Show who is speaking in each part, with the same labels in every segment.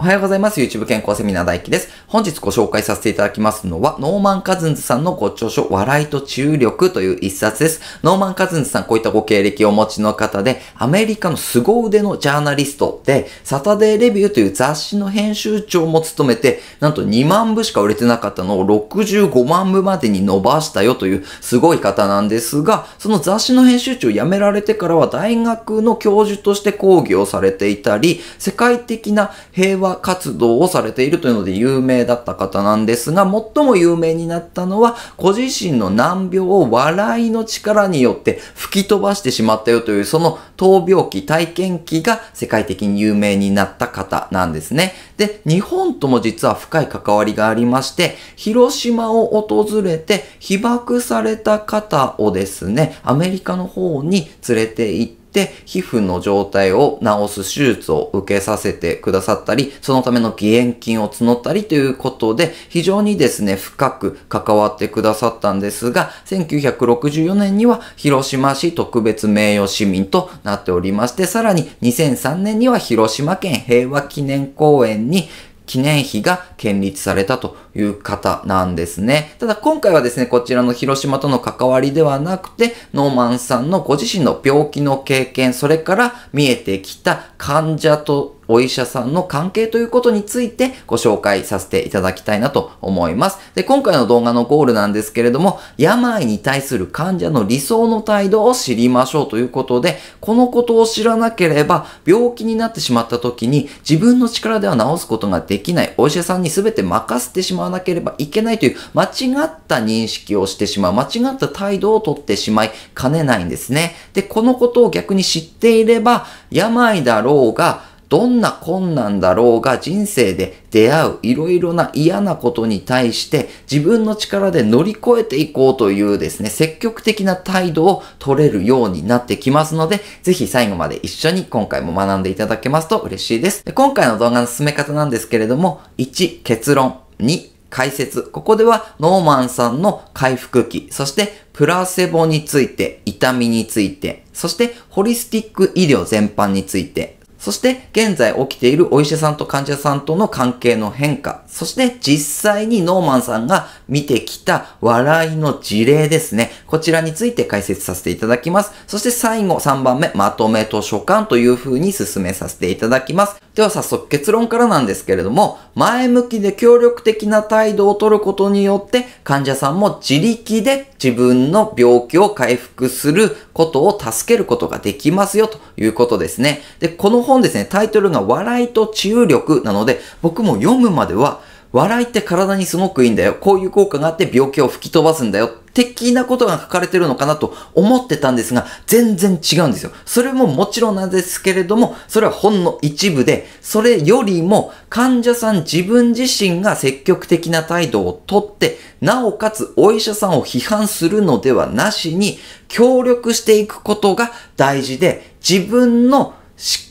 Speaker 1: おはようございます。YouTube 健康セミナー大輝です。本日ご紹介させていただきますのは、ノーマン・カズンズさんのご著書、笑いと注力という一冊です。ノーマン・カズンズさん、こういったご経歴をお持ちの方で、アメリカの凄腕のジャーナリストで、サタデーレビューという雑誌の編集長も務めて、なんと2万部しか売れてなかったのを65万部までに伸ばしたよというすごい方なんですが、その雑誌の編集長を辞められてからは大学の教授として講義をされていたり、世界的な平和話活動をされているというので有名だった方なんですが、最も有名になったのは、ご自身の難病を笑いの力によって吹き飛ばしてしまったよという、その闘病期、体験期が世界的に有名になった方なんですね。で、日本とも実は深い関わりがありまして、広島を訪れて被爆された方をですね、アメリカの方に連れて行って、で、皮膚の状態を治す手術を受けさせてくださったり、そのための義援金を募ったりということで、非常にですね、深く関わってくださったんですが、1964年には広島市特別名誉市民となっておりまして、さらに2003年には広島県平和記念公園に記念碑が建立されたという方なんですね。ただ今回はですね、こちらの広島との関わりではなくて、ノーマンさんのご自身の病気の経験、それから見えてきた患者とお医者さんの関係ということについてご紹介させていただきたいなと思います。で、今回の動画のゴールなんですけれども、病に対する患者の理想の態度を知りましょうということで、このことを知らなければ、病気になってしまった時に自分の力では治すことができない、お医者さんに全て任せてしまわなければいけないという間違った認識をしてしまう、間違った態度をとってしまいかねないんですね。で、このことを逆に知っていれば、病だろうが、どんな困難だろうが人生で出会ういろいろな嫌なことに対して自分の力で乗り越えていこうというですね、積極的な態度を取れるようになってきますので、ぜひ最後まで一緒に今回も学んでいただけますと嬉しいです。で今回の動画の進め方なんですけれども、1、結論、2、解説。ここではノーマンさんの回復期、そしてプラセボについて、痛みについて、そしてホリスティック医療全般について、そして現在起きているお医者さんと患者さんとの関係の変化、そして実際にノーマンさんが見てきた笑いの事例ですね。こちらについて解説させていただきます。そして最後3番目、まとめ図書館という風に進めさせていただきます。では早速結論からなんですけれども、前向きで協力的な態度をとることによって患者さんも自力で自分の病気を回復することを助けることができますよということですね。で、この本ですね、タイトルが笑いと治癒力なので、僕も読むまでは笑いって体にすごくいいんだよ。こういう効果があって病気を吹き飛ばすんだよ。的なことが書かれてるのかなと思ってたんですが、全然違うんですよ。それももちろんなんですけれども、それはほんの一部で、それよりも患者さん自分自身が積極的な態度をとって、なおかつお医者さんを批判するのではなしに、協力していくことが大事で、自分の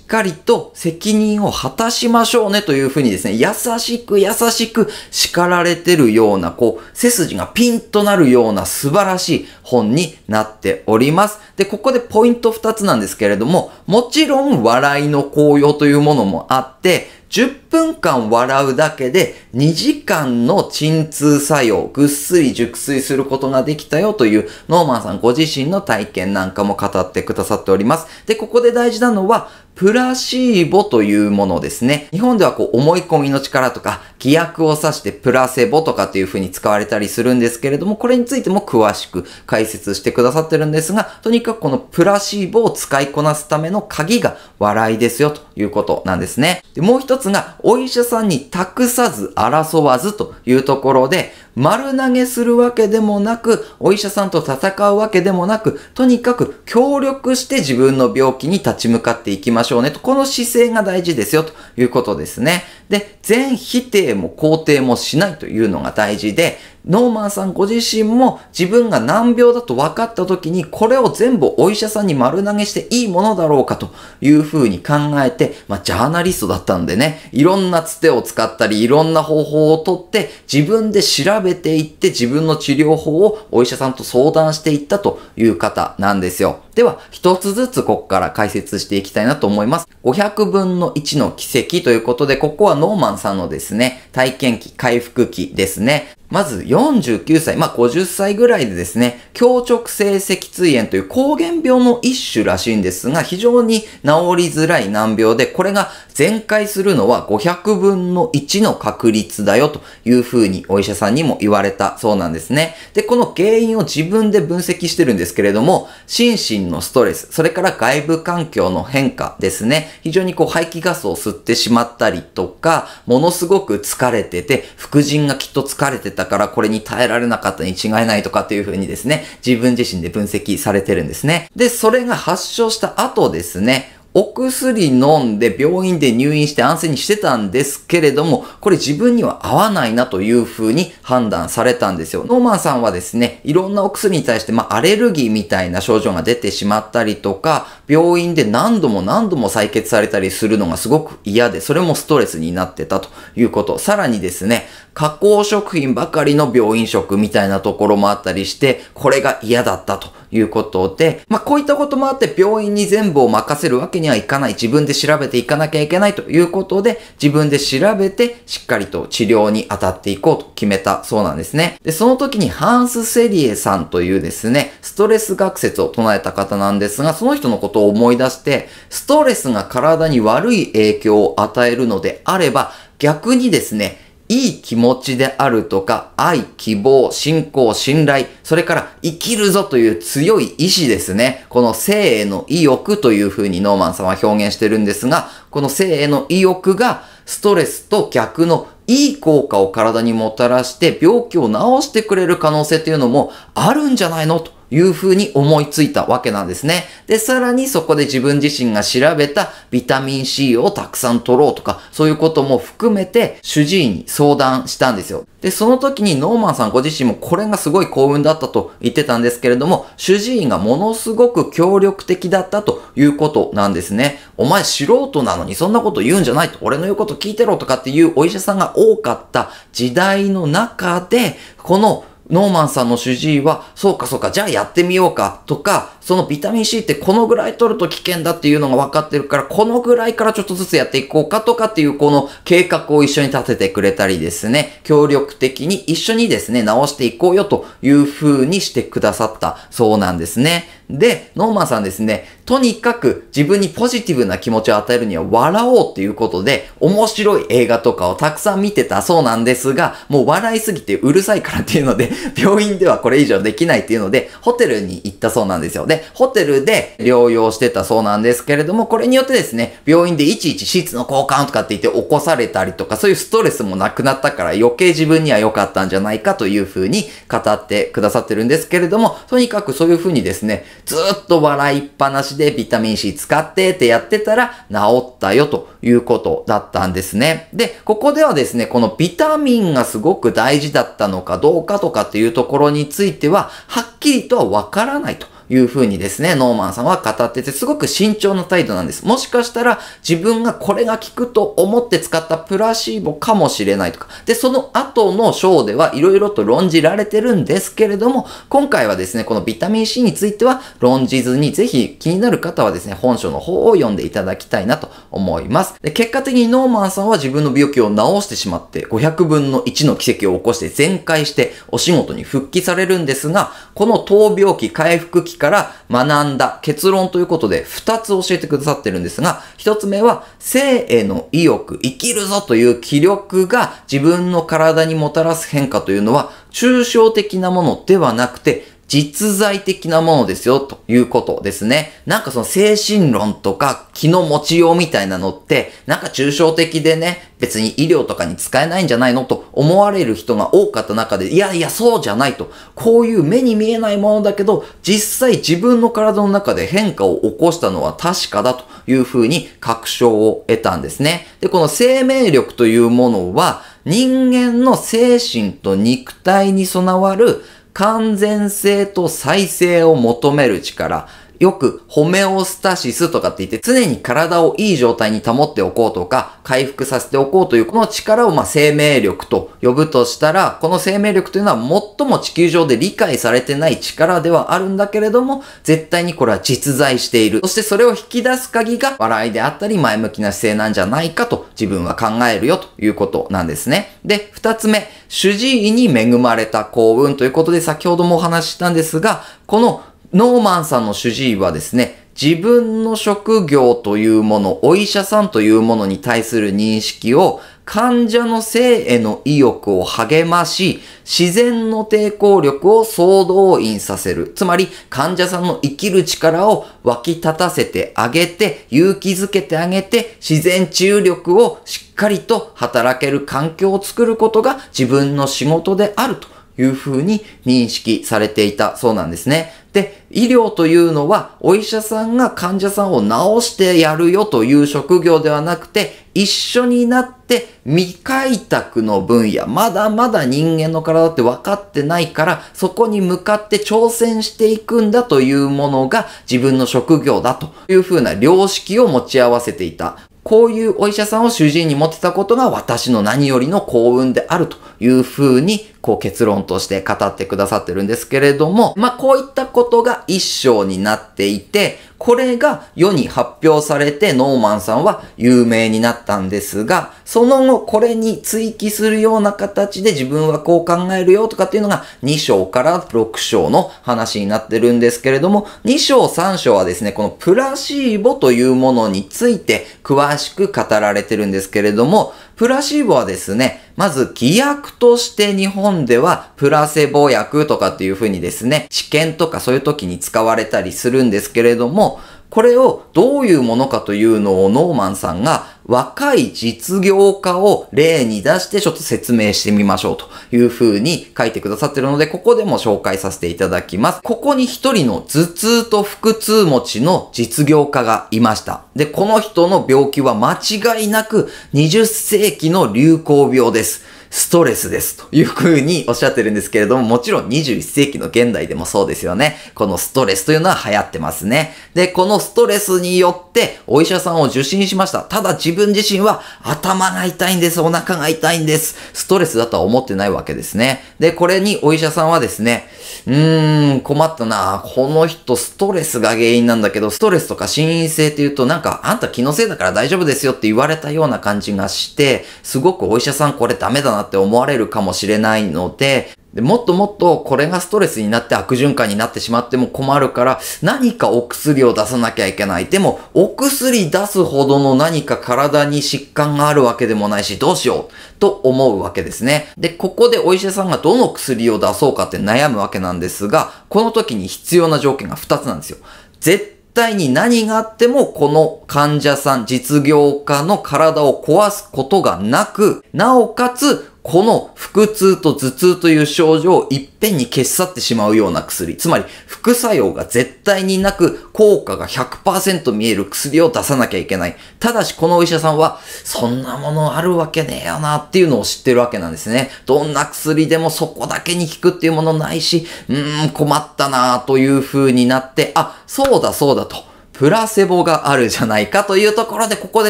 Speaker 1: かりと責任を果たしましょうねというふうにですね、優しく優しく叱られてるような、こう、背筋がピンとなるような素晴らしい本になっております。で、ここでポイント2つなんですけれども、もちろん笑いの効用というものもあって、10分間笑うだけで2時間の鎮痛作用、ぐっすり熟睡することができたよというノーマンさんご自身の体験なんかも語ってくださっております。で、ここで大事なのはプラシーボというものですね。日本ではこう思い込みの力とか、偽薬を指してプラセボとかという風に使われたりするんですけれども、これについても詳しく解説してくださってるんですが、とにかくこのプラシーボを使いこなすための鍵が笑いですよということなんですね。でもう一つが、お医者さんに託さず争わずというところで、丸投げするわけでもなく、お医者さんと戦うわけでもなく、とにかく協力して自分の病気に立ち向かっていきましょうしょうねと、この姿勢が大事ですよということですね。で、全否定も肯定もしないというのが大事で、ノーマンさんご自身も自分が難病だと分かった時にこれを全部お医者さんに丸投げしていいものだろうかというふうに考えて、まあジャーナリストだったんでね、いろんなつてを使ったりいろんな方法をとって自分で調べていって自分の治療法をお医者さんと相談していったという方なんですよ。では、一つずつここから解説していきたいなと思います。500分の1の奇跡ということで、ここはノーマンさんのですね、体験記、回復期ですね。まず49歳、まあ、50歳ぐらいでですね、強直性脊椎炎という抗原病の一種らしいんですが、非常に治りづらい難病で、これが全開するのは500分の1の確率だよというふうにお医者さんにも言われたそうなんですね。で、この原因を自分で分析してるんですけれども、心身のストレス、それから外部環境の変化ですね、非常にこう排気ガスを吸ってしまったりとか、ものすごく疲れてて、副腎がきっと疲れてて、たからこれに耐えられなかったに違いないとかっていう風にですね、自分自身で分析されてるんですね。で、それが発症した後ですね、お薬飲んで病院で入院して安静にしてたんですけれども、これ自分には合わないなという風に判断されたんですよ。ノーマンさんはですね、いろんなお薬に対して、まあ、アレルギーみたいな症状が出てしまったりとか、病院で何度も何度も採血されたりするのがすごく嫌で、それもストレスになってたということ。さらにですね、加工食品ばかりの病院食みたいなところもあったりして、これが嫌だったということで、まあこういったこともあって病院に全部を任せるわけにはいかない。自分で調べていかなきゃいけないということで、自分で調べてしっかりと治療に当たっていこうと決めたそうなんですね。で、その時にハンス・セリエさんというですね、ストレス学説を唱えた方なんですが、その人のことことを思い出して、ストレスが体に悪い影響を与えるのであれば、逆にですね、いい気持ちであるとか、愛、希望、信仰、信頼、それから生きるぞという強い意志ですね。この性への意欲というふうにノーマンさんは表現してるんですが、この性への意欲がストレスと逆のいい効果を体にもたらして病気を治してくれる可能性というのもあるんじゃないのというふうに思いついたわけなんですね。で、さらにそこで自分自身が調べたビタミン C をたくさん取ろうとか、そういうことも含めて主治医に相談したんですよ。で、その時にノーマンさんご自身もこれがすごい幸運だったと言ってたんですけれども、主治医がものすごく協力的だったということなんですね。お前素人なのにそんなこと言うんじゃないと、俺の言うこと聞いてろとかっていうお医者さんが多かった時代の中で、このノーマンさんの主治医は、そうかそうか、じゃあやってみようかとか、そのビタミン C ってこのぐらい取ると危険だっていうのが分かってるから、このぐらいからちょっとずつやっていこうかとかっていうこの計画を一緒に立ててくれたりですね、協力的に一緒にですね、直していこうよという風にしてくださったそうなんですね。で、ノーマンさんですね、とにかく自分にポジティブな気持ちを与えるには笑おうということで、面白い映画とかをたくさん見てたそうなんですが、もう笑いすぎてうるさいからっていうので、病院ではこれ以上できないっていうので、ホテルに行ったそうなんですよ。で、ホテルで療養してたそうなんですけれども、これによってですね、病院でいちいちシーツの交換とかって言って起こされたりとか、そういうストレスもなくなったから余計自分には良かったんじゃないかというふうに語ってくださってるんですけれども、とにかくそういうふうにですね、ずっと笑いっぱなしでビタミン C 使ってってやってたら治ったよということだったんですね。で、ここではですね、このビタミンがすごく大事だったのかどうかとかっていうところについては、はっきりとはわからないと。いうふうにですね、ノーマンさんは語ってて、すごく慎重な態度なんです。もしかしたら自分がこれが効くと思って使ったプラシーボかもしれないとか。で、その後の章ではいろいろと論じられてるんですけれども、今回はですね、このビタミン C については論じずに、ぜひ気になる方はですね、本書の方を読んでいただきたいなと思います。で結果的にノーマンさんは自分の病気を治してしまって、500分の1の奇跡を起こして全開してお仕事に復帰されるんですが、この闘病期回復期から学んだ結論ということで2つ教えてくださってるんですが、1つ目は生への意欲、生きるぞという気力が自分の体にもたらす変化というのは抽象的なものではなくて、実在的なものですよ、ということですね。なんかその精神論とか気の持ちようみたいなのって、なんか抽象的でね、別に医療とかに使えないんじゃないのと思われる人が多かった中で、いやいや、そうじゃないと。こういう目に見えないものだけど、実際自分の体の中で変化を起こしたのは確かだというふうに確証を得たんですね。で、この生命力というものは、人間の精神と肉体に備わる完全性と再生を求める力、よくホメオスタシスとかって言って常に体をいい状態に保っておこうとか回復させておこうというこの力をま生命力と呼ぶとしたらこの生命力というのは最も地球上で理解されてない力ではあるんだけれども絶対にこれは実在している。そしてそれを引き出す鍵が笑いであったり前向きな姿勢なんじゃないかと自分は考えるよということなんですね。で、二つ目、主治医に恵まれた幸運ということで先ほどもお話ししたんですが、このノーマンさんの主治医はですね、自分の職業というもの、お医者さんというものに対する認識を患者の性への意欲を励まし、自然の抵抗力を総動員させる。つまり、患者さんの生きる力を湧き立たせてあげて、勇気づけてあげて、自然治癒力をしっかりと働ける環境を作ることが自分の仕事であるというふうに認識されていたそうなんですね。で、医療というのはお医者さんが患者さんを治してやるよという職業ではなくて、一緒になって未開拓の分野、まだまだ人間の体って分かってないから、そこに向かって挑戦していくんだというものが自分の職業だというふうな良識を持ち合わせていた。こういうお医者さんを主治医に持ってたことが私の何よりの幸運であるというふうに、こう結論として語ってくださってるんですけれども、まあこういったことが一章になっていて、これが世に発表されてノーマンさんは有名になったんですが、その後これに追記するような形で自分はこう考えるよとかっていうのが2章から6章の話になってるんですけれども、2章3章はですね、このプラシーボというものについて詳しく語られてるんですけれども、プラシーボはですね、まず、偽薬として日本では、プラセボ薬とかっていう風にですね、治験とかそういう時に使われたりするんですけれども、これをどういうものかというのをノーマンさんが若い実業家を例に出してちょっと説明してみましょうという風に書いてくださってるので、ここでも紹介させていただきます。ここに一人の頭痛と腹痛持ちの実業家がいました。で、この人の病気は間違いなく20世紀の流行病です。ストレスですというふうにおっしゃってるんですけれども、もちろん21世紀の現代でもそうですよね。このストレスというのは流行ってますね。で、このストレスによってお医者さんを受診しました。ただ自分自身は頭が痛いんです。お腹が痛いんです。ストレスだとは思ってないわけですね。で、これにお医者さんはですね、うーん、困ったな。この人ストレスが原因なんだけど、ストレスとか心因性っていうとなんかあんた気のせいだから大丈夫ですよって言われたような感じがして、すごくお医者さんこれダメだなって思われるかもしれないので、でもっともっとこれがストレスになって悪循環になってしまっても困るから何かお薬を出さなきゃいけない。でもお薬出すほどの何か体に疾患があるわけでもないしどうしようと思うわけですね。で、ここでお医者さんがどの薬を出そうかって悩むわけなんですがこの時に必要な条件が2つなんですよ。絶対に何があってもこの患者さん、実業家の体を壊すことがなく、なおかつこの腹痛と頭痛という症状をいっぺんに消し去ってしまうような薬、つまり副作用が絶対になく効果が100%見える薬を出さなきゃいけない。ただしこのお医者さんは、そんなものあるわけねえよなっていうのを知ってるわけなんですね。どんな薬でもそこだけに効くっていうものないし、うーん、困ったなという風になって、あ、そうだそうだと。プラセボがあるじゃないかというところで、ここで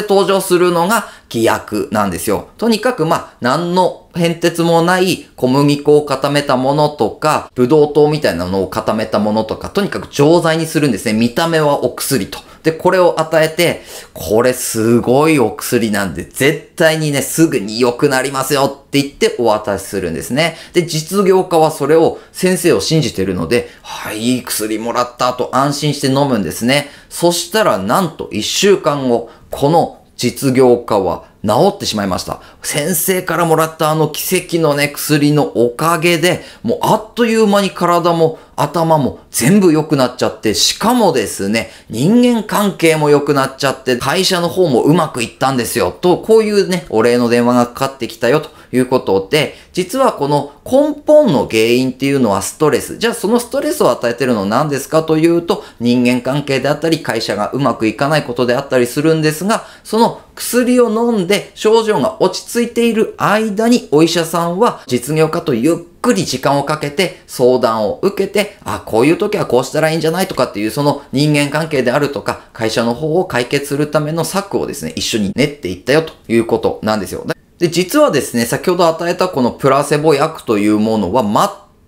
Speaker 1: 登場するのが偽薬なんですよ。とにかく、まあ、何の変哲もない小麦粉を固めたものとか、ブドウ糖みたいなのを固めたものとか、とにかく錠剤にするんですね。見た目はお薬と。で、これを与えて、これすごいお薬なんで、絶対にね、すぐに良くなりますよって言ってお渡しするんですね。で、実業家はそれを先生を信じてるので、はい、いい薬もらったと安心して飲むんですね。そしたら、なんと1週間後、この実業家は治ってしまいました。先生からもらったあの奇跡のね、薬のおかげで、もうあっという間に体も頭も全部良くなっちゃって、しかもですね、人間関係も良くなっちゃって、会社の方もうまくいったんですよ、と、こういうね、お礼の電話がかかってきたよ、ということで、実はこの根本の原因っていうのはストレス。じゃあそのストレスを与えてるのは何ですかというと、人間関係であったり、会社がうまくいかないことであったりするんですが、その薬を飲んでで症状が落ち着いている間にお医者さんは実業家とゆっくり時間をかけて相談を受けて、あ、こういう時はこうしたらいいんじゃないとかっていうその人間関係であるとか会社の方を解決するための策をですね、一緒に練っていったよということなんですよ。で、実はですね、先ほど与えたこのプラセボ薬というものは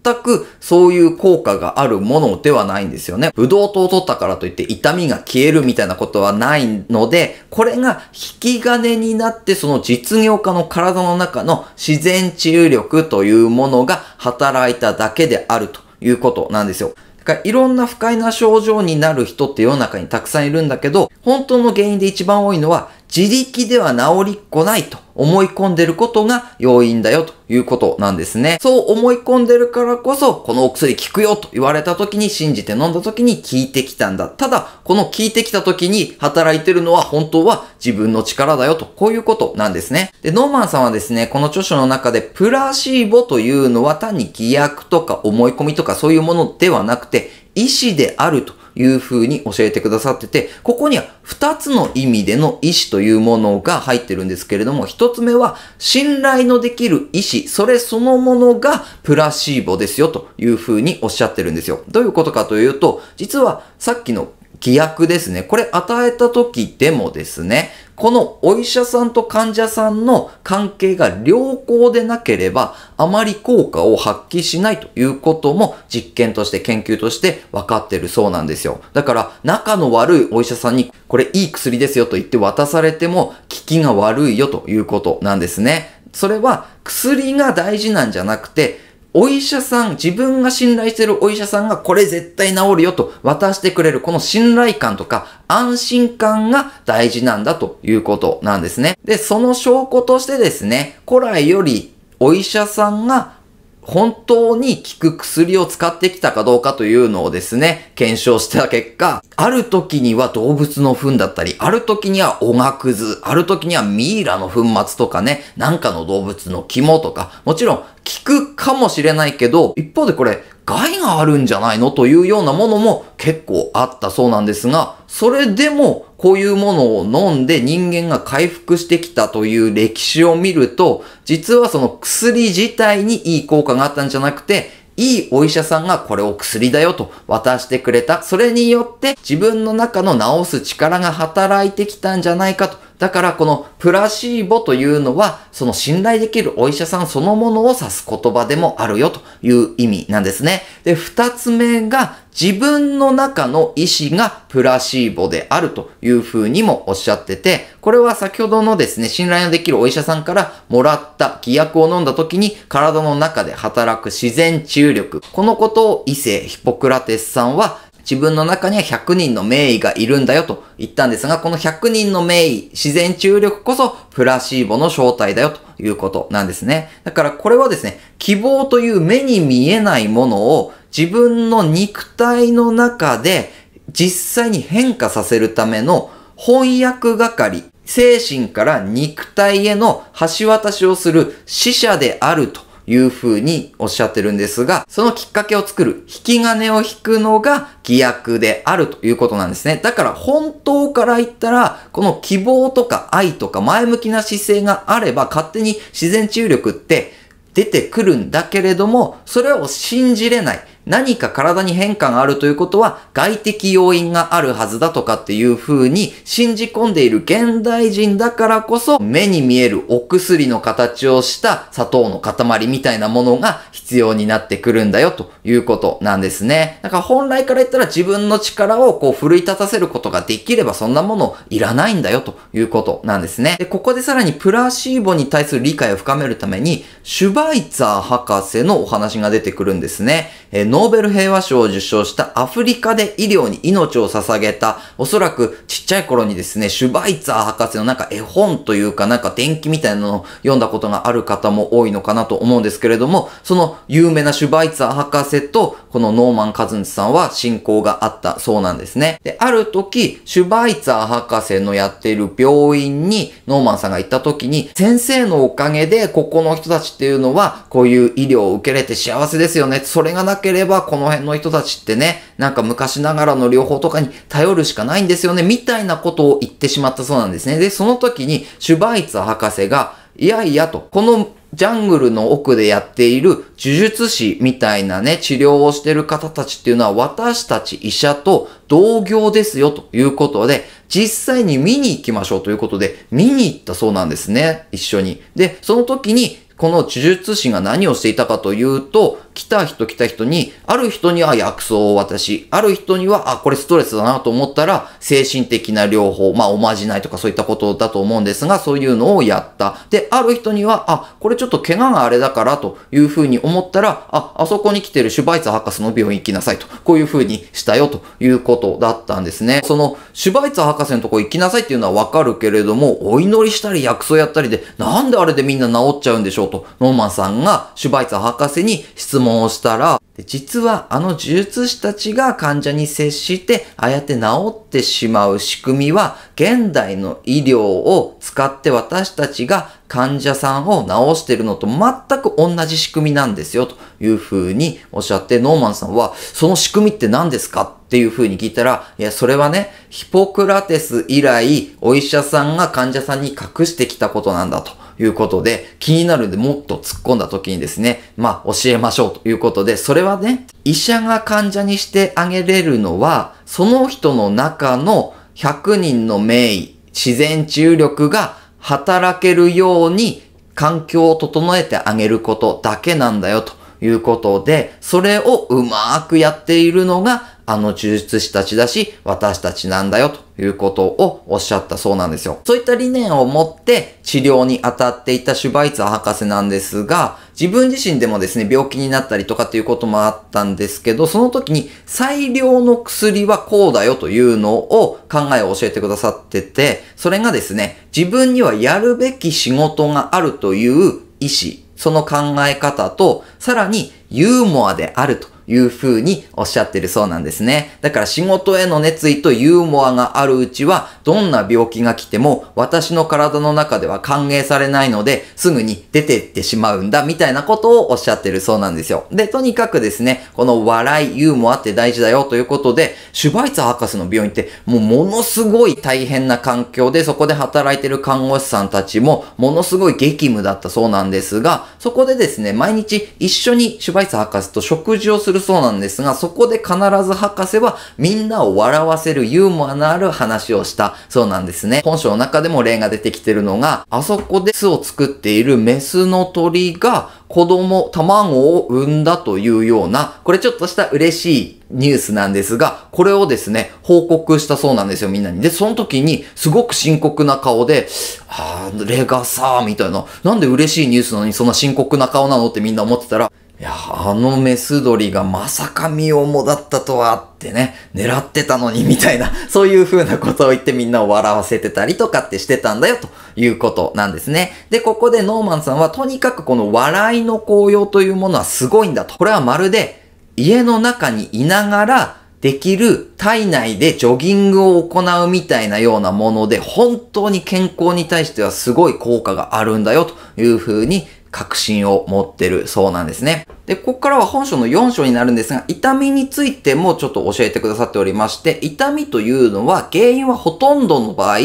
Speaker 1: 全くそういう効果があるものではないんですよね。ブドウ糖を取ったからといって痛みが消えるみたいなことはないので、これが引き金になってその実業家の体の中の自然治癒力というものが働いただけであるということなんですよ。かいろんな不快な症状になる人って世の中にたくさんいるんだけど、本当の原因で一番多いのは自力では治りっこないと思い込んでることが要因だよということなんですね。そう思い込んでるからこそ、このお薬効くよと言われた時に信じて飲んだ時に効いてきたんだ。ただ、この効いてきた時に働いてるのは本当は自分の力だよと、こういうことなんですね。で、ノーマンさんはですね、この著書の中でプラシーボというのは単に偽薬とか思い込みとかそういうものではなくて、意志であるという風に教えてくださってて、ここには2つの意味での意思というものが入ってるんですけれども、1つ目は信頼のできる意思、それそのものがプラシーボですよという風におっしゃってるんですよ。どういうことかというと、実はさっきの規約ですね。これ与えた時でもですね、このお医者さんと患者さんの関係が良好でなければ、あまり効果を発揮しないということも実験として研究として分かってるそうなんですよ。だから、仲の悪いお医者さんに、これいい薬ですよと言って渡されても、効きが悪いよということなんですね。それは薬が大事なんじゃなくて、お医者さん、自分が信頼してるお医者さんがこれ絶対治るよと渡してくれるこの信頼感とか安心感が大事なんだということなんですね。で、その証拠としてですね、古来よりお医者さんが本当に効く薬を使ってきたかどうかというのをですね、検証した結果、ある時には動物の糞だったり、ある時にはおがくず、ある時にはミイラの粉末とかね、なんかの動物の肝とか、もちろん効くかもしれないけど、一方でこれ、害があるんじゃないのというようなものも結構あったそうなんですが、それでもこういうものを飲んで人間が回復してきたという歴史を見ると、実はその薬自体にいい効果があったんじゃなくて、いいお医者さんがこれを薬だよと渡してくれた。それによって自分の中の治す力が働いてきたんじゃないかと。だからこのプラシーボというのはその信頼できるお医者さんそのものを指す言葉でもあるよという意味なんですね。で、二つ目が自分の中の意思がプラシーボであるというふうにもおっしゃってて、これは先ほどのですね、信頼のできるお医者さんからもらった偽薬を飲んだ時に体の中で働く自然治癒力。このことを伊勢ヒポクラテスさんは自分の中には100人の名医がいるんだよと言ったんですが、この100人の名医、自然治癒力こそプラシーボの正体だよということなんですね。だからこれはですね、希望という目に見えないものを自分の肉体の中で実際に変化させるための翻訳係、精神から肉体への橋渡しをする死者であるというふうにおっしゃってるんですが、そのきっかけを作る引き金を引くのが偽薬であるということなんですね。だから本当から言ったら、この希望とか愛とか前向きな姿勢があれば勝手に自然治癒力って出てくるんだけれども、それを信じれない。何か体に変化があるということは外的要因があるはずだとかっていう風に信じ込んでいる現代人だからこそ目に見えるお薬の形をした砂糖の塊みたいなものが必要になってくるんだよということなんですね。だから本来から言ったら自分の力をこう奮い立たせることができればそんなものいらないんだよということなんですね。で、ここでさらにプラシーボに対する理解を深めるためにシュバイツァー博士のお話が出てくるんですね。えーノーベル平和賞を受賞したアフリカで医療に命を捧げた、おそらくちっちゃい頃にですね、シュバイツァー博士のなんか絵本というかなんか電気みたいなのを読んだことがある方も多いのかなと思うんですけれども、その有名なシュバイツァー博士と、このノーマン・カズンチさんは親交があったそうなんですね。で、ある時、シュバイツァー博士のやっている病院にノーマンさんが行った時に、先生のおかげでここの人たちっていうのは、こういう医療を受けれて幸せですよね。それがなければえばこの辺の人たちってね、なんか昔ながらの療法とかに頼るしかないんですよね、みたいなことを言ってしまったそうなんですね。で、その時にシュバイツ博士が、いやいやと、このジャングルの奥でやっている呪術師みたいなね、治療をしてる方たちっていうのは私たち医者と同業ですよということで、実際に見に行きましょうということで、見に行ったそうなんですね。一緒に。で、その時に、この呪術師が何をしていたかというと、来た人来た人に、ある人には薬草を渡し、ある人には、あ、これストレスだなと思ったら、精神的な療法、まあ、おまじないとかそういったことだと思うんですが、そういうのをやった。で、ある人には、あ、これちょっと怪我があれだからというふうに思ったら、あ、あそこに来てるシュバイツ博士の病院行きなさいと、こういうふうにしたよということだったんですね。その、シュバイツ博士のとこ行きなさいっていうのはわかるけれども、お祈りしたり薬草やったりで、なんであれでみんな治っちゃうんでしょうと、ノーマンさんがシュバイツ博士に質問問をしたら、実はあの呪術師たちが患者に接して、ああやって治ってしまう仕組みは、現代の医療を使って私たちが患者さんを治してるのと全く同じ仕組みなんですよ、というふうにおっしゃって、ノーマンさんは、その仕組みって何ですかっていう風に聞いたら、いや、それはね、ヒポクラテス以来、お医者さんが患者さんに隠してきたことなんだということで、気になるんでもっと突っ込んだ時にですね、まあ、教えましょうということで、それはね、医者が患者にしてあげれるのは、その人の中の100人の名医、自然治癒力が働けるように環境を整えてあげることだけなんだよということで、それをうまくやっているのがあの呪術師たちだし、私たちなんだよということをおっしゃったそうなんですよ。そういった理念を持って治療に当たっていたシュバイツァ博士なんですが、自分自身でもですね、病気になったりとかっていうこともあったんですけど、その時に最良の薬はこうだよというのを考えを教えてくださってて、それがですね、自分にはやるべき仕事があるという意思、その考え方と、さらにユーモアであるという風におっしゃってるそうなんですね。だから仕事への熱意とユーモアがあるうちは、どんな病気が来ても私の体の中では歓迎されないので、すぐに出てってしまうんだ、みたいなことをおっしゃってるそうなんですよ。で、とにかくですね、この笑い、ユーモアって大事だよということで、シュバイツ博士の病院ってもうものすごい大変な環境で、そこで働いてる看護師さんたちもものすごい激務だったそうなんですが、そこでですね、毎日一緒にシュバイツ博士と食事をするるそうなんですが、そこで必ず博士はみんなを笑わせるユーモアのある話をしたそうなんですね。本書の中でも例が出てきてるのが、あそこで巣を作っているメスの鳥が子供、卵を産んだというような、これちょっとした嬉しいニュースなんですが、これをですね、報告したそうなんですよ、みんなに。で、その時に、すごく深刻な顔で、あー、レガサー、みたいな、なんで嬉しいニュースなのにそんな深刻な顔なのってみんな思ってたら、いや、あのメス鳥がまさか身をもだったとはってね、狙ってたのにみたいな、そういう風なことを言ってみんなを笑わせてたりとかってしてたんだよということなんですね。で、ここでノーマンさんはとにかくこの笑いの効用というものはすごいんだと。これはまるで家の中にいながらできる体内でジョギングを行うみたいなようなもので、本当に健康に対してはすごい効果があるんだよという風に確信を持ってるそうなんですね。で、ここからは本書の4章になるんですが、痛みについてもちょっと教えてくださっておりまして、痛みというのは原因はほとんどの場合、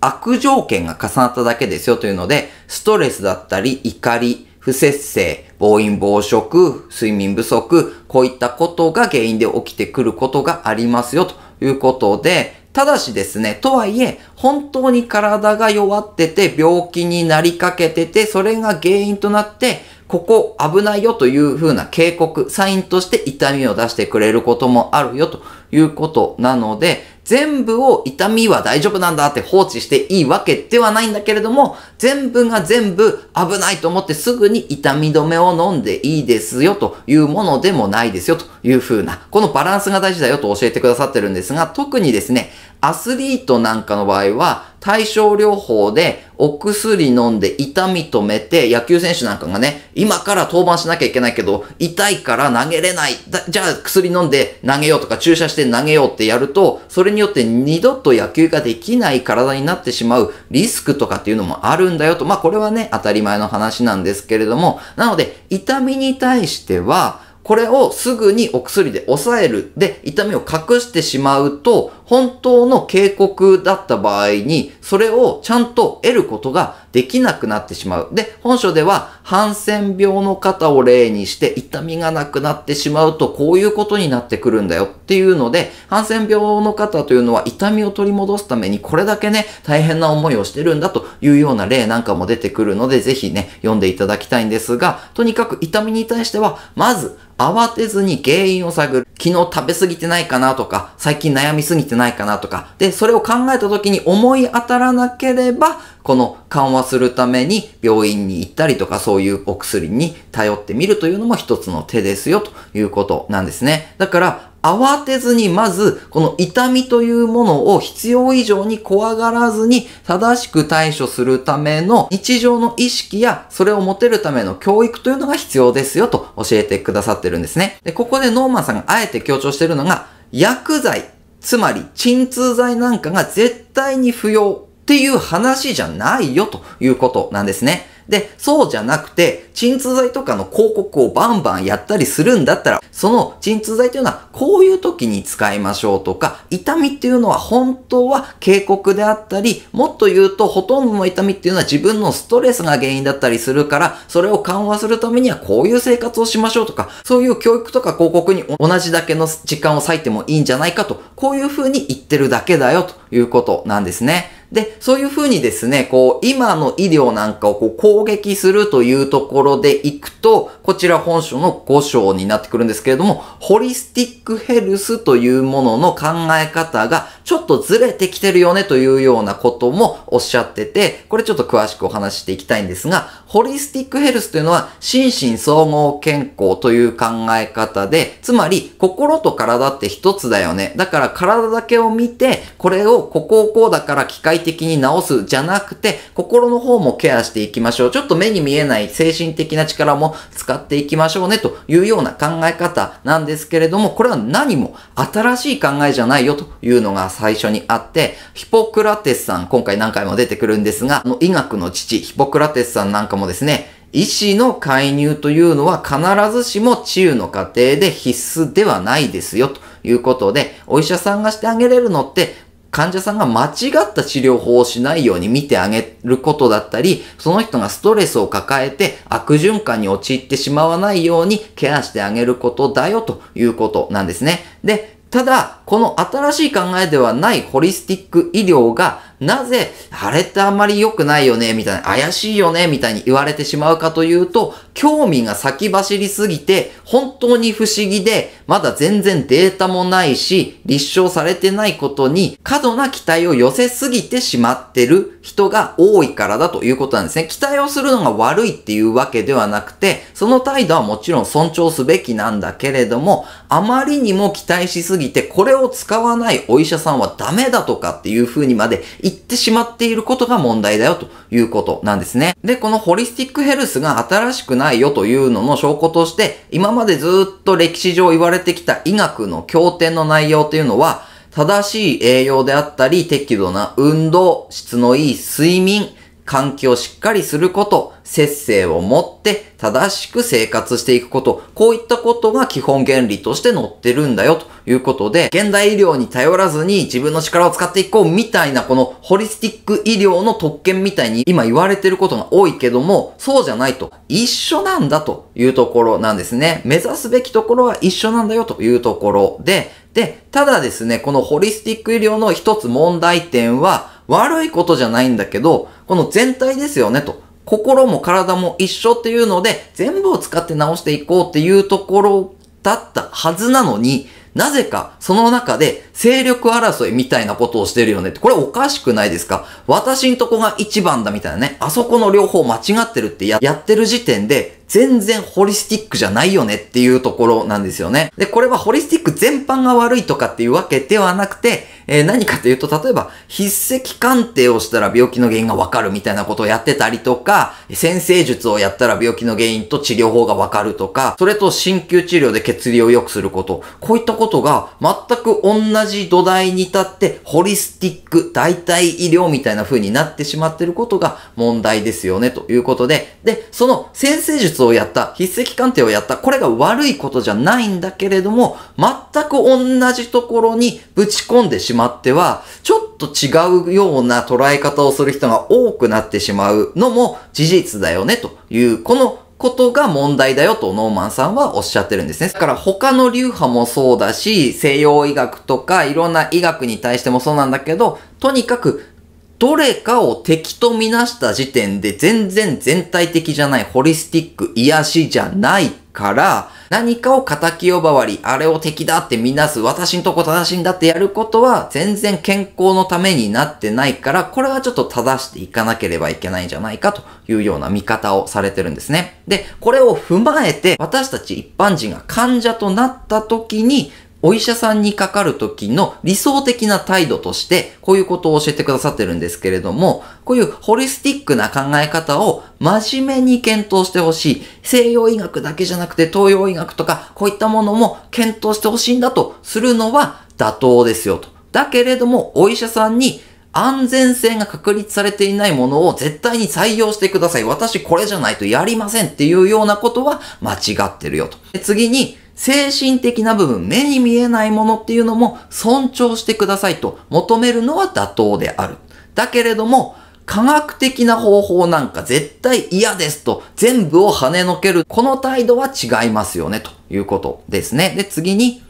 Speaker 1: 悪条件が重なっただけですよというので、ストレスだったり、怒り、不節制、暴飲暴食、睡眠不足、こういったことが原因で起きてくることがありますよということで、ただしですね、とはいえ、本当に体が弱ってて、病気になりかけてて、それが原因となって、ここ危ないよという風な警告、サインとして痛みを出してくれることもあるよということなので、全部を痛みは大丈夫なんだって放置していいわけではないんだけれども、全部が全部危ないと思ってすぐに痛み止めを飲んでいいですよというものでもないですよというふうな、このバランスが大事だよと教えてくださってるんですが、特にですね、アスリートなんかの場合は、対症療法でお薬飲んで痛み止めて、野球選手なんかがね、今から登板しなきゃいけないけど、痛いから投げれない。じゃあ薬飲んで投げようとか注射して投げようってやると、それれによって二度と野球ができない体になってしまうリスクとかっていうのもあるんだよと、まあこれはね、当たり前の話なんですけれども、なので、痛みに対しては、これをすぐにお薬で抑える。で、痛みを隠してしまうと、本当の警告だった場合に、それをちゃんと得ることができなくなってしまう。で、本書では、ハンセン病の方を例にして、痛みがなくなってしまうと、こういうことになってくるんだよっていうので、ハンセン病の方というのは、痛みを取り戻すために、これだけね、大変な思いをしてるんだというような例なんかも出てくるので、ぜひね、読んでいただきたいんですが、とにかく痛みに対しては、まず、慌てずに原因を探る。昨日食べ過ぎてないかなとか、最近悩みすぎてないかなとか、で、それを考えた時に思い当たらなければ、この緩和するために病院に行ったりとかそういうお薬に頼ってみるというのも一つの手ですよということなんですね。だから慌てずにまずこの痛みというものを必要以上に怖がらずに正しく対処するための日常の意識やそれを持てるための教育というのが必要ですよと教えてくださってるんですね。で、ここでノーマンさんがあえて強調してるのが薬剤、つまり鎮痛剤なんかが絶対に不要っていう話じゃないよということなんですね。で、そうじゃなくて、鎮痛剤とかの広告をバンバンやったりするんだったら、その鎮痛剤というのはこういう時に使いましょうとか、痛みっていうのは本当は警告であったり、もっと言うとほとんどの痛みっていうのは自分のストレスが原因だったりするから、それを緩和するためにはこういう生活をしましょうとか、そういう教育とか広告に同じだけの時間を割いてもいいんじゃないかと、こういうふうに言ってるだけだよということなんですね。で、そういうふうにですね、こう、今の医療なんかをこう攻撃するというところでいくと、こちら本書の5章になってくるんですけれども、ホリスティックヘルスというものの考え方がちょっとずれてきてるよねというようなこともおっしゃってて、これちょっと詳しくお話していきたいんですが、ホリスティックヘルスというのは心身総合健康という考え方で、つまり心と体って一つだよね。だから体だけを見て、これをここをこうだから機械的に治すじゃなくて、心の方もケアしていきましょう。ちょっと目に見えない精神的な力も使っていきましょうねというような考え方なんですけれども、これは何も新しい考えじゃないよというのが最初にあって、ヒポクラテスさん、今回何回も出てくるんですが、の医学の父、ヒポクラテスさんなんかもですね、医師の介入というのは必ずしも治癒の過程で必須ではないですよということで、お医者さんがしてあげれるのって患者さんが間違った治療法をしないように見てあげることだったり、その人がストレスを抱えて悪循環に陥ってしまわないようにケアしてあげることだよということなんですね。で、ただ、この新しい考えではないホリスティック医療がなぜ、あれってあんまり良くないよね、みたいな、怪しいよね、みたいに言われてしまうかというと、興味が先走りすぎて、本当に不思議で、まだ全然データもないし、立証されてないことに、過度な期待を寄せすぎてしまってる人が多いからだということなんですね。期待をするのが悪いっていうわけではなくて、その態度はもちろん尊重すべきなんだけれども、あまりにも期待しすぎて、これを使わないお医者さんはダメだとかっていう風にまで行ってしまっていることが問題だよということなんですね。で、このホリスティックヘルスが新しくないよというのの証拠として、今までずっと歴史上言われてきた医学の経典の内容というのは、正しい栄養であったり、適度な運動、質のいい睡眠、換気をしっかりすること、節制を持って正しく生活していくこと、こういったことが基本原理として載ってるんだよということで、現代医療に頼らずに自分の力を使っていこうみたいなこのホリスティック医療の特権みたいに今言われてることが多いけども、そうじゃないと一緒なんだというところなんですね。目指すべきところは一緒なんだよというところで、で、ただですね、このホリスティック医療の一つ問題点は、悪いことじゃないんだけど、この全体ですよねと。心も体も一緒っていうので、全部を使って直していこうっていうところだったはずなのに、なぜかその中で勢力争いみたいなことをしてるよねって、これおかしくないですか私んとこが一番だみたいなね、あそこの両方間違ってるってやってる時点で、全然ホリスティックじゃないよねっていうところなんですよね。で、これはホリスティック全般が悪いとかっていうわけではなくて、えー、何かというと、例えば、筆跡鑑定をしたら病気の原因がわかるみたいなことをやってたりとか、先生術をやったら病気の原因と治療法がわかるとか、それと鍼灸治療で血流を良くすること、こういったことが全く同じ土台に立って、ホリスティック代替医療みたいな風になってしまってることが問題ですよね、ということで、で、その先生術をやった、筆跡鑑定をやった、これが悪いことじゃないんだけれども、全く同じところにぶち込んでしまっては、ちょっと違うような捉え方をする人が多くなってしまうのも事実だよね、という、このことが問題だよとノーマンさんはおっしゃってるんですね。だから他の流派もそうだし、西洋医学とかいろんな医学に対してもそうなんだけど、とにかくどれかを敵とみなした時点で全然全体的じゃない、ホリスティック、癒しじゃないから、何かを仇呼ばわり、あれを敵だってみなす、私んとこ正しいんだってやることは、全然健康のためになってないから、これはちょっと正していかなければいけないんじゃないかというような見方をされてるんですね。で、これを踏まえて、私たち一般人が患者となった時に、お医者さんにかかる時の理想的な態度として、こういうことを教えてくださってるんですけれども、こういうホリスティックな考え方を真面目に検討してほしい。西洋医学だけじゃなくて東洋医学とか、こういったものも検討してほしいんだとするのは妥当ですよと。だけれども、お医者さんに安全性が確立されていないものを絶対に採用してください。私これじゃないとやりませんっていうようなことは間違ってるよと。次に、精神的な部分、目に見えないものっていうのも尊重してくださいと求めるのは妥当である。だけれども、科学的な方法なんか絶対嫌ですと全部を跳ねのける。この態度は違いますよねということですね。で、次に、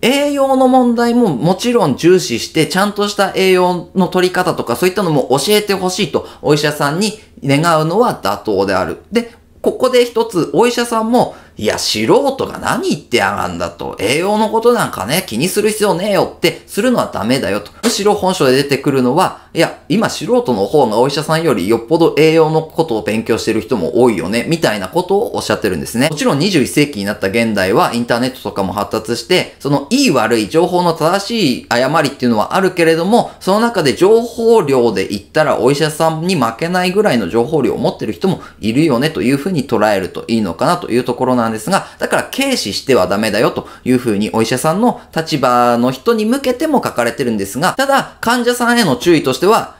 Speaker 1: 栄養の問題ももちろん重視して、ちゃんとした栄養の取り方とかそういったのも教えてほしいとお医者さんに願うのは妥当である。で、ここで一つお医者さんもいや、素人が何言ってやがんだと、栄養のことなんかね、気にする必要ねえよって、するのはダメだよと。むしろ本書で出てくるのは、いや、今素人の方がお医者さんよりよっぽど栄養のことを勉強してる人も多いよね、みたいなことをおっしゃってるんですね。もちろん21世紀になった現代はインターネットとかも発達して、その良い悪い情報の正しい誤りっていうのはあるけれども、その中で情報量で言ったらお医者さんに負けないぐらいの情報量を持ってる人もいるよねというふうに捉えるといいのかなというところなんですなんですが、だから軽視してはダメだよというふうにお医者さんの立場の人に向けても書かれてるんですが、ただ患者さんへの注意としては、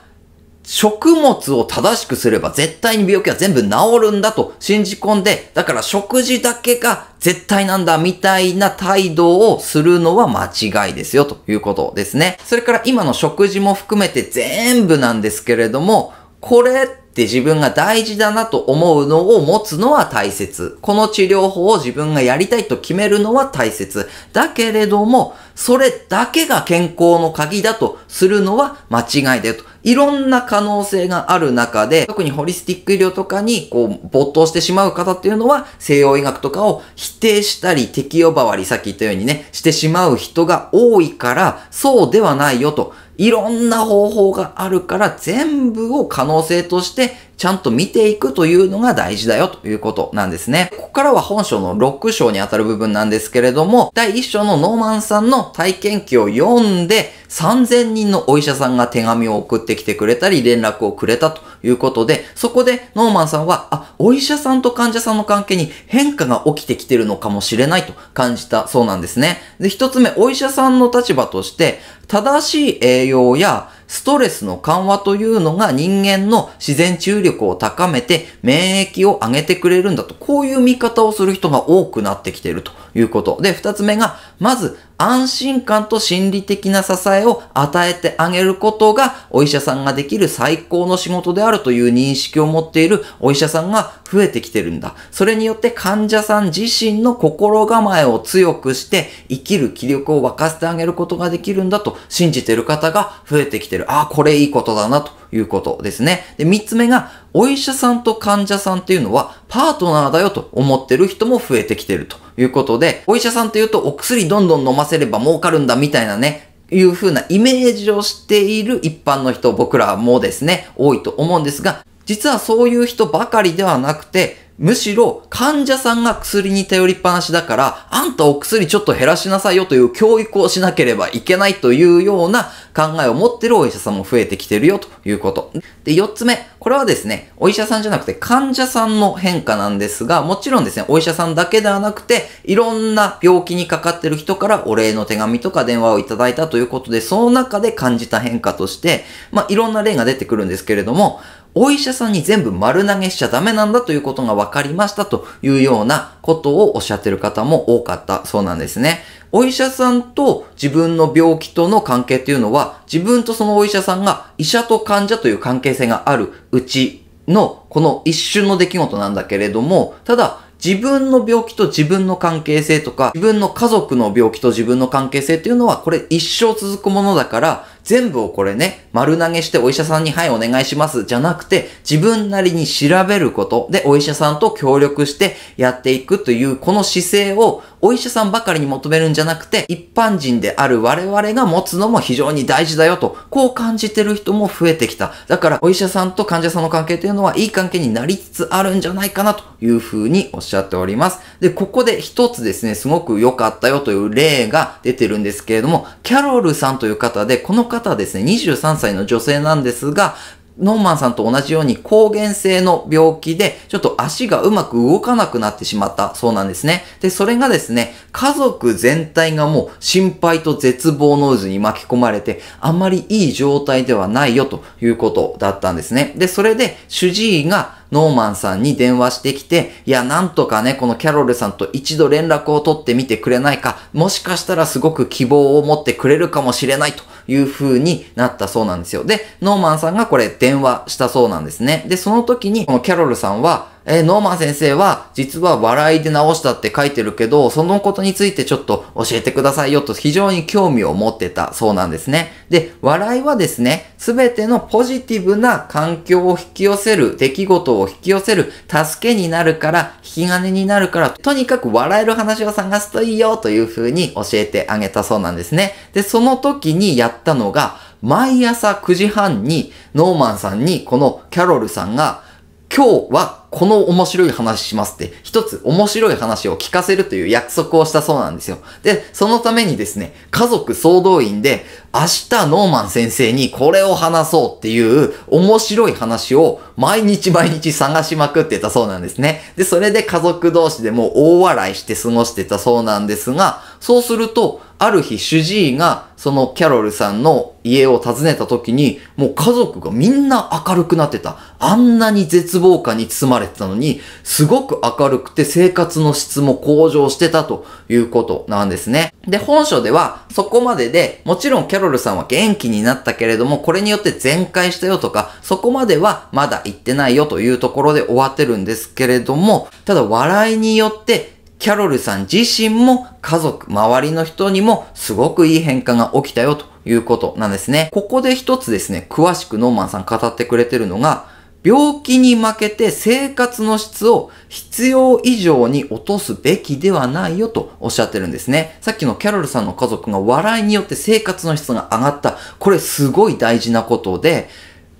Speaker 1: 食物を正しくすれば絶対に病気は全部治るんだと信じ込んで、だから食事だけが絶対なんだみたいな態度をするのは間違いですよということですね。それから今の食事も含めて全部なんですけれども、これで、自分が大事だなと思うのを持つのは大切。この治療法を自分がやりたいと決めるのは大切。だけれども、それだけが健康の鍵だとするのは間違いだよと。いろんな可能性がある中で、特にホリスティック医療とかにこう没頭してしまう方っていうのは、西洋医学とかを否定したり、適用ばわり、さっき言ったようにね、してしまう人が多いから、そうではないよと。いろんな方法があるから全部を可能性としてちゃんと見ていくというのが大事だよということなんですね。ここからは本章の6章にあたる部分なんですけれども、第1章のノーマンさんの体験記を読んで、3000人のお医者さんが手紙を送ってきてくれたり、連絡をくれたということで、そこでノーマンさんは、あ、お医者さんと患者さんの関係に変化が起きてきてるのかもしれないと感じたそうなんですね。で、一つ目、お医者さんの立場として、正しい栄養や、ストレスの緩和というのが人間の自然治癒力を高めて免疫を上げてくれるんだと、こういう見方をする人が多くなってきているということ。で、二つ目が、まず安心感と心理的な支えを与えてあげることがお医者さんができる最高の仕事であるという認識を持っているお医者さんが増えてきてるんだ。それによって患者さん自身の心構えを強くして生きる気力を沸かせてあげることができるんだと信じてる方が増えてきてる。ああ、これいいことだなということですね。で、三つ目が、お医者さんと患者さんっていうのはパートナーだよと思ってる人も増えてきてるということで、お医者さんというとお薬どんどん飲ませれば儲かるんだみたいなね、いう風なイメージをしている一般の人、僕らもですね、多いと思うんですが、実はそういう人ばかりではなくて、むしろ患者さんが薬に頼りっぱなしだから、あんたお薬ちょっと減らしなさいよという教育をしなければいけないというような考えを持ってるお医者さんも増えてきてるよということ。で、四つ目。これはですね、お医者さんじゃなくて患者さんの変化なんですが、もちろんですね、お医者さんだけではなくて、いろんな病気にかかってる人からお礼の手紙とか電話をいただいたということで、その中で感じた変化として、まあ、いろんな例が出てくるんですけれども、お医者さんに全部丸投げしちゃダメなんだということが分かりましたというようなことをおっしゃってる方も多かったそうなんですね。お医者さんと自分の病気との関係っていうのは、自分とそのお医者さんが医者と患者という関係性があるうちのこの一瞬の出来事なんだけれども、ただ自分の病気と自分の関係性とか、自分の家族の病気と自分の関係性っていうのは、これ一生続くものだから、全部をこれね、丸投げしてお医者さんにはいお願いしますじゃなくて、自分なりに調べることでお医者さんと協力してやっていくというこの姿勢をお医者さんばかりに求めるんじゃなくて、一般人である我々が持つのも非常に大事だよと、こう感じてる人も増えてきた。だからお医者さんと患者さんの関係というのはいい関係になりつつあるんじゃないかなというふうにおっしゃっております。で、ここで一つですね、すごく良かったよという例が出てるんですけれども、キャロルさんという方で、この方方はですね、23歳の女性なんですが、ノーマンさんと同じように抗原性の病気で、ちょっと足がうまく動かなくなってしまったそうなんですね。で、それがですね、家族全体がもう心配と絶望の渦に巻き込まれて、あんまりいい状態ではないよということだったんですね。で、それで主治医がノーマンさんに電話してきて、いや、なんとかね、このキャロルさんと一度連絡を取ってみてくれないか、もしかしたらすごく希望を持ってくれるかもしれないという風になったそうなんですよ。で、ノーマンさんがこれ電話したそうなんですね。で、その時にこのキャロルさんは、えー、ノーマン先生は、実は笑いで直したって書いてるけど、そのことについてちょっと教えてくださいよと非常に興味を持ってたそうなんですね。で、笑いはですね、すべてのポジティブな環境を引き寄せる、出来事を引き寄せる、助けになるから、引き金になるから、とにかく笑える話を探すといいよという風に教えてあげたそうなんですね。で、その時にやっったのが、毎朝9時半にノーマンさんにこのキャロルさんが、今日はこの面白い話しますって、一つ面白い話を聞かせるという約束をしたそうなんですよ。で、そのためにですね、家族総動員で明日ノーマン先生にこれを話そうっていう面白い話を毎日毎日探しまくってたそうなんですね。で、それで家族同士でも大笑いして過ごしてたそうなんですが、そうすると、ある日主治医がそのキャロルさんの家を訪ねた時に、もう家族がみんな明るくなってた。あんなに絶望感に包まれてたのに、すごく明るくて生活の質も向上してたということなんですね。で、本書ではそこまでで、もちろんキャロルさんは元気になったけれども、これによって全開したよとか、そこまではまだ行ってないよというところで終わってるんですけれども、ただ笑いによってキャロルさん自身も家族、周りの人にもすごくいい変化が起きたよということなんですね。ここで一つですね、詳しくノーマンさん語ってくれてるのが、病気に負けて生活の質を必要以上に落とすべきではないよとおっしゃってるんですね。さっきのキャロルさんの家族が笑いによって生活の質が上がった。これすごい大事なことで、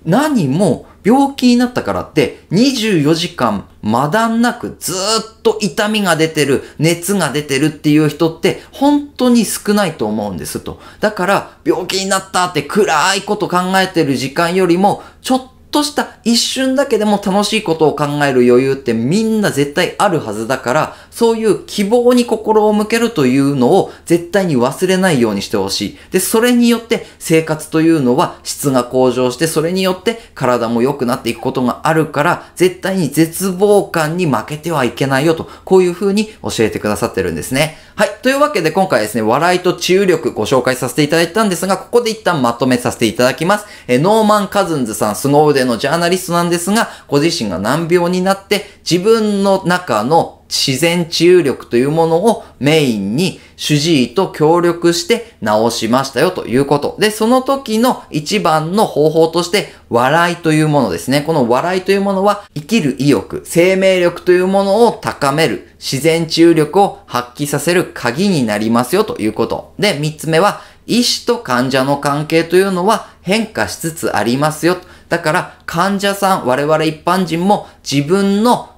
Speaker 1: 何も病気になったからって24時間まだんなくずっと痛みが出てる、熱が出てるっていう人って本当に少ないと思うんですと。だから病気になったって暗いこと考えてる時間よりもちょっとした一瞬だけでも楽しいことを考える余裕ってみんな絶対あるはずだから、そういう希望に心を向けるというのを絶対に忘れないようにしてほしい。で、それによって生活というのは質が向上して、それによって体も良くなっていくことがあるから、絶対に絶望感に負けてはいけないよと、こういう風に教えてくださってるんですね。はい。というわけで今回ですね、笑いと治癒力ご紹介させていただいたんですが、ここで一旦まとめさせていただきます。えノーマン・カズンズさん、でのジャーナリストなんですが、ご自身が難病になって自分の中の自然治癒力というものをメインに主治医と協力して治しましたよということ。で、その時の一番の方法として笑いというものですね。この笑いというものは生きる意欲、生命力というものを高める、自然治癒力を発揮させる鍵になりますよということ。で、三つ目は医師と患者の関係というのは変化しつつありますよと。だから患者さん、我々一般人も自分の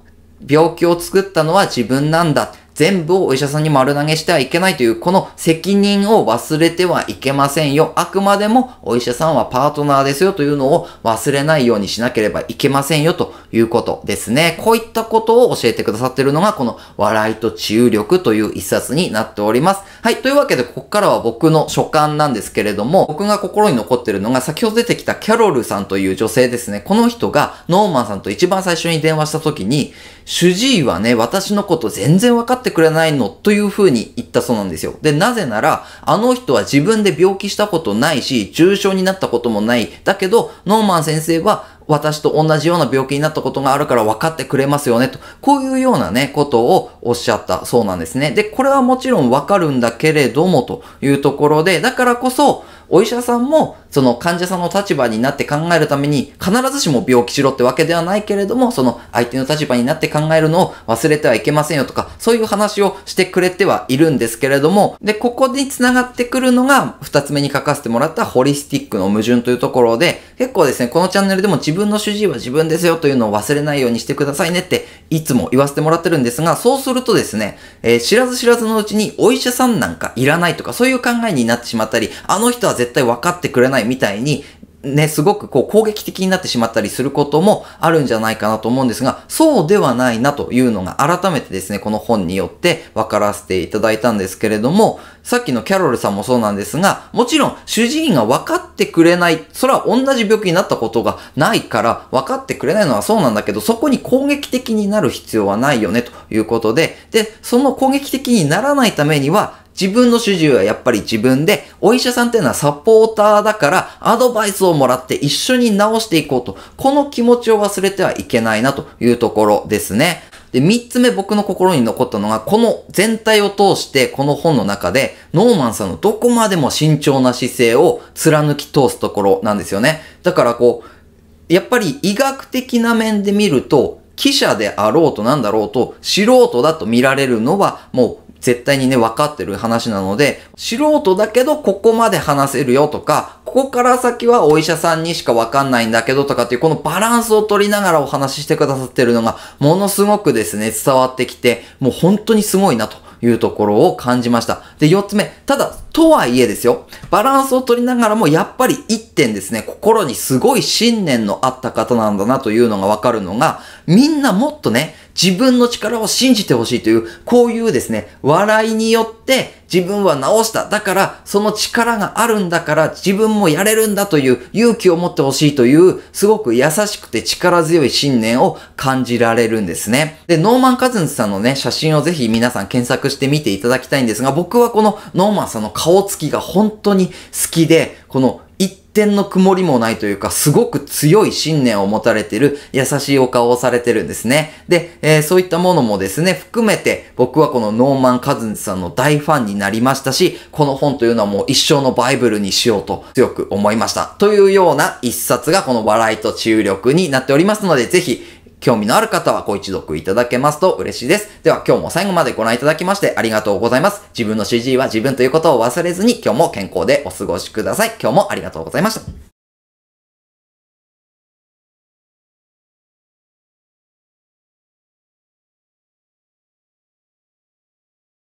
Speaker 1: 病気を作ったのは自分なんだ。全部をお医者さんに丸投げしてはいけないという、この責任を忘れてはいけませんよ。あくまでもお医者さんはパートナーですよというのを忘れないようにしなければいけませんよということですね。こういったことを教えてくださっているのが、この笑いと治癒力という一冊になっております。はい。というわけで、ここからは僕の所感なんですけれども、僕が心に残ってるのが、先ほど出てきたキャロルさんという女性ですね。この人が、ノーマンさんと一番最初に電話した時に、主治医はね、私のこと全然分かってくれないのというふうに言ったそうなんですよ。で、なぜなら、あの人は自分で病気したことないし、重症になったこともない。だけど、ノーマン先生は私と同じような病気になったことがあるから分かってくれますよね、と。こういうようなね、ことをおっしゃったそうなんですね。で、これはもちろん分かるんだけれども、というところで、だからこそ、お医者さんも、その患者さんの立場になって考えるために、必ずしも病気しろってわけではないけれども、その相手の立場になって考えるのを忘れてはいけませんよとか、そういう話をしてくれてはいるんですけれども、で、ここに繋がってくるのが、二つ目に書かせてもらったホリスティックの矛盾というところで、結構ですね、このチャンネルでも自分の主治医は自分ですよというのを忘れないようにしてくださいねって、いつも言わせてもらってるんですが、そうするとですね、えー、知らず知らずのうちにお医者さんなんかいらないとか、そういう考えになってしまったり、あの人はは絶対分かってくれないみたいに、ね、すごくこう攻撃的になってしまったりすることもあるんじゃないかなと思うんですが、そうではないなというのが改めてですね、この本によって分からせていただいたんですけれども、さっきのキャロルさんもそうなんですが、もちろん主治医が分かってくれない、それは同じ病気になったことがないから分かってくれないのはそうなんだけど、そこに攻撃的になる必要はないよねということで、で、その攻撃的にならないためには、自分の主治医はやっぱり自分で、お医者さんっていうのはサポーターだから、アドバイスをもらって一緒に治していこうと、この気持ちを忘れてはいけないなというところですね。で、三つ目僕の心に残ったのが、この全体を通してこの本の中で、ノーマンさんのどこまでも慎重な姿勢を貫き通すところなんですよね。だからこう、やっぱり医学的な面で見ると、記者であろうとなんだろうと、素人だと見られるのは、もう絶対にね、分かってる話なので、素人だけどここまで話せるよとか、ここから先はお医者さんにしかわかんないんだけどとかっていうこのバランスを取りながらお話ししてくださってるのがものすごくですね、伝わってきて、もう本当にすごいなというところを感じました。で、4つ目、ただとはいえですよ、バランスを取りながらも、やっぱり一点ですね、心にすごい信念のあった方なんだなというのがわかるのが、みんなもっとね、自分の力を信じてほしいという、こういうですね、笑いによって自分は治した。だから、その力があるんだから、自分もやれるんだという勇気を持ってほしいという、すごく優しくて力強い信念を感じられるんですね。で、ノーマン・カズンズさんのね、写真をぜひ皆さん検索してみていただきたいんですが、僕はこのノーマンさんの顔顔つきが本当に好きで、この一点の曇りもないというか、すごく強い信念を持たれてる優しいお顔をされてるんですね。で、えー、そういったものもですね、含めて僕はこのノーマン・カズンさんの大ファンになりましたし、この本というのはもう一生のバイブルにしようと強く思いました。というような一冊がこの笑いと治癒力になっておりますので、ぜひ興味のある方はご一読いただけますと嬉しいです。では今日も最後までご覧いただきましてありがとうございます。自分の CG は自分ということを忘れずに今日も健康でお過ごしください。今日もありがとうございました。